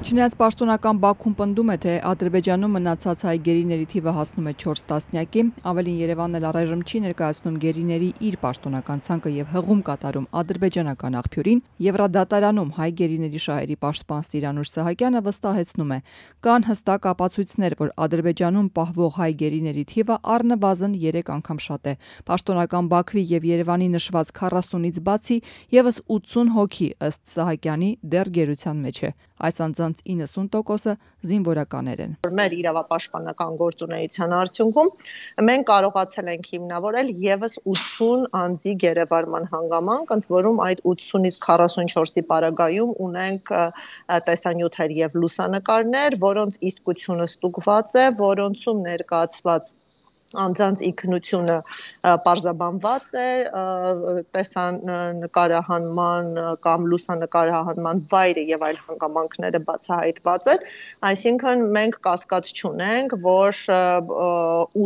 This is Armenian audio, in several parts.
Չնայած պաշտոնական Բաքուն պնդում է, թե Ադրբեջանում մնացած հայ գերիների թիվը հասնում է 4 տասնյակի, ավելին Երևանն էլ առայժմ չի ներկայացնում գերիների իր պաշտոնական ցանկը եւ հղում կատարում ադրբեջանական աղբյուրին, Եվրադատարանում հայ գերիների շահերի պաշտպան Սիրանուր Սահակյանը վստահեցնում է, կան հստակ ապացույցներ, որ Ադրբեջանում պահվող հայ գերիների թիվը առնվազն 3 անգամ շատ է։ Պաշտոնական Բաքվի եւ Երևանի նշված 40-ից բացի եւս 80 հոգի ըստ Սահակյանի դեռ գերության մեջ է։ Այս անձանց 90%-ը զինվորականներ են։ Մեր իրավապաշտպանական գործունեության արդյունքում մենք կարողացել ենք հիմնավորել եւս 80 անձի գերեվարման հանգամանք, ընդ որում այդ 80-ից 44-ի պարագայում ունենք տեսանյութեր եւ լուսանկարներ, որոնց իսկությունը ստուգված է, որոնցում ներկայացված անձանց ինքնությունը պարզաբանված է տեսան նկարահանման կամ լուսանկարահանման վայրը եւ այլ հանգամանքները բացահայտված են այսինքն մենք կասկած չունենք որ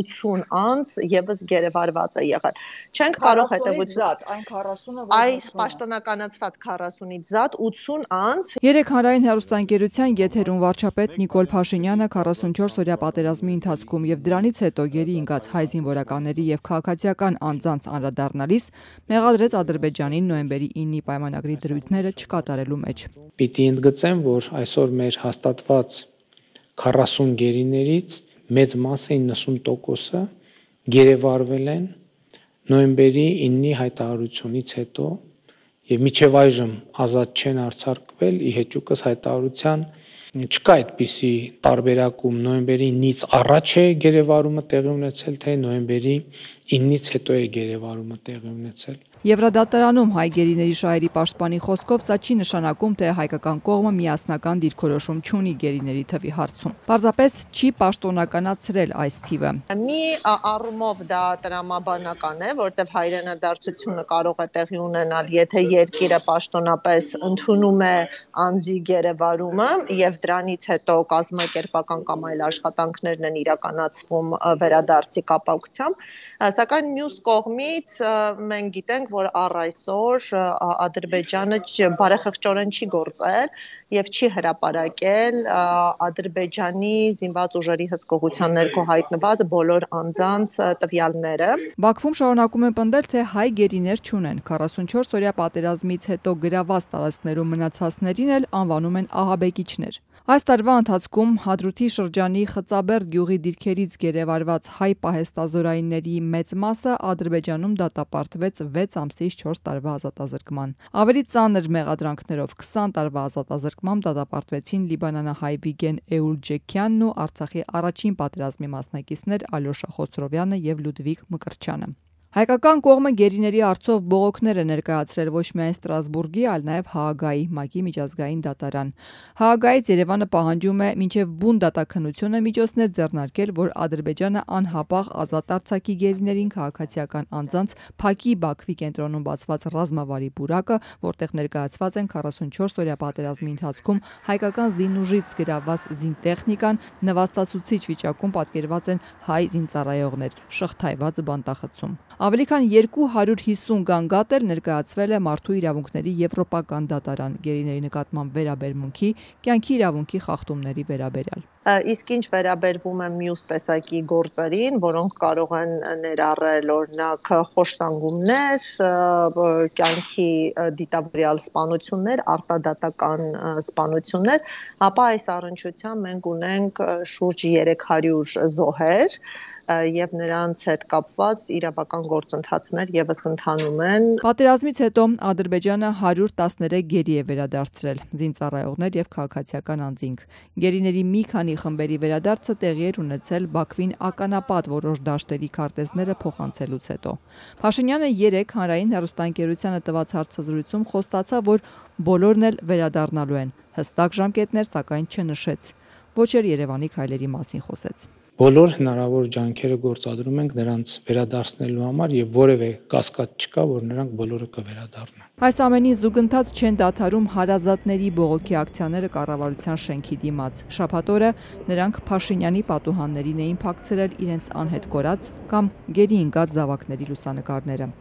80 անձ եւս գերեվարված է եղել չենք կարող հետեւություն այն 40-ը որ այս պաշտոնականացված 40-ից զատ 80 անձ երեք հանրային հերոստանգերության եթերում վարչապետ Նիկոլ Փաշինյանը 44 օրյա պատերազմի ընթացքում եւ դրանից հետո գերի եկած հայ զինվորականների եւ քաղաքացիական անձանց անդրադառնալիս մեղադրեց Ադրբեջանին նոեմբերի 9-ի պայմանագրի դրույթները չկատարելու մեջ։ Պիտի ընդգծեմ, որ այսօր մեր հաստատված 40 գերիներից մեծ մասը 90%-ը գերեվարվել են նոյեմբերի 9-ի հայտարարությունից հետո եւ միջև այժմ ազատ չեն արձարկվել իհեճուկս հայտարարության չկա այդպիսի տարբերակում նոյեմբերի 9-ից առաջ է գերեվարումը տեղի ունեցել թե նոյեմբերի 9-ից հետո է գերեվարումը տեղի ունեցել։ Եվրադատարանում հայ գերիների շահերի պաշտպանի խոսքով սա չի նշանակում, թե հայկական կողմը միասնական դիրքորոշում չունի գերիների թվի հարցում։ Պարզապես չի պաշտոնականացրել այս թիվը։ Մի առումով դա տրամաբանական է, որտեղ հայրենադարձությունը կարող է տեղի ունենալ, եթե երկիրը պաշտոնապես ընդունում է անձի գերեվարումը եւ դրանից հետո կազմակերպական կամ այլ աշխատանքներն են իրականացվում վերադարձի կապակցությամբ, Սակայն մյուս կողմից մենք գիտենք, որ առ այսօր Ադրբեջանը բարեխղճորեն չի գործել եւ չի հրապարակել Ադրբեջանի զինված ուժերի հսկողության ներքո հայտնված բոլոր անձանց տվյալները։ Բաքվում շարունակում են պնդել, թե հայ գերիներ չունեն։ 44 օրյա պատերազմից հետո գրաված տարածքներում մնացածներին էլ անվանում են ահաբեկիչներ։ Այս տարվա ընթացքում Հադրութի շրջանի Խծաբերդ գյուղի դիրքերից գերեվարված հայ պահեստազորայինների մեծ մասը Ադրբեջանում դատապարտվեց 6 ամսից 4 տարվա ազատազրկման։ Ավելի ծանր մեղադրանքներով 20 տարվա ազատազրկման նկատմամբ դատապարտվեցին Լիբանանահայ Վիգեն Էուլջեքյանն ու Արցախի առաջին պատերազմի մասնակիցներ Ալյոշա Խոսրովյանը եւ Լյուդվիգ Մկրտչյանը։ Հայկական կողմը գերիների արծով բողոքներ է ներկայացրել ոչ միայն Ստրասբուրգի, այլ նաև Հաագայի ՄԱԿ-ի միջազգային դատարան։ Հաագայից Երևանը պահանջում է մինչև բուն դատականությունը միջոցներ ձեռնարկել, որ Ադրբեջանը անհապաղ ազատ արձակի գերիներին քաղաքացիական անձանց Փակի Բաքվի կենտրոնում բացված ռազմավարի պուրակը, որտեղ ներկայացված են 44 օրյա պատերազմի ընթացքում հայկական զինուժից գրաված զինտեխնիկան նվաստացուցիչ վիճակում պատկերված են հայ զինծառայողներ, շղթայված բանտախցում։ Ավելի քան 250 գանգատ էլ ներկայացվել է Մարդու իրավունքների Եվրոպական դատարան գերիների նկատմամբ վերաբերմունքի, կյանքի իրավունքի խախտումների վերաբերյալ։ Իսկ ինչ վերաբերվում է մյուս տեսակի գործերին, որոնք կարող են ներառել օրինակ խոշտանգումներ, կյանքի դիտավորյալ սպանություններ, արտադատական սպանություններ, ապա այս առնչությամբ մենք ունենք շուրջ 300 զոհեր, եւ նրանց հետ կապված իրավական գործընթացներ եւս ընթանում են։ Պատերազմից հետո Ադրբեջանը 113 գերի է վերադարձրել՝ զինծառայողներ եւ քաղաքացիական անձինք։ Գերիների մի քանի խմբերի վերադարձը տեղի էր ունեցել Բաքվին ականապատ որոշ դաշտերի քարտեզները փոխանցելուց հետո։ Փաշինյանը 3 հանրային հերոստանգերությանը տված հարցազրույցում խոստացավ, որ բոլորն էլ վերադառնալու են։ Հստակ ժամկետներ սակայն չնշեց։ Ոչ էլ Երևանի քայլերի մասին խոսեց բոլոր հնարավոր ջանքերը գործադրում ենք նրանց վերադարձնելու համար եւ որևէ կասկած չկա, որ նրանք բոլորը կվերադառնան։ Այս ամենին զուգընթաց չեն դադարում հարազատների բողոքի ակցիաները կառավարության շենքի դիմաց։ Շաբաթ օրը նրանք Փաշինյանի պատուհաններին էին փակցրել իրենց անհետ կորած կամ գերի ընկած զավակների լուսանկարները։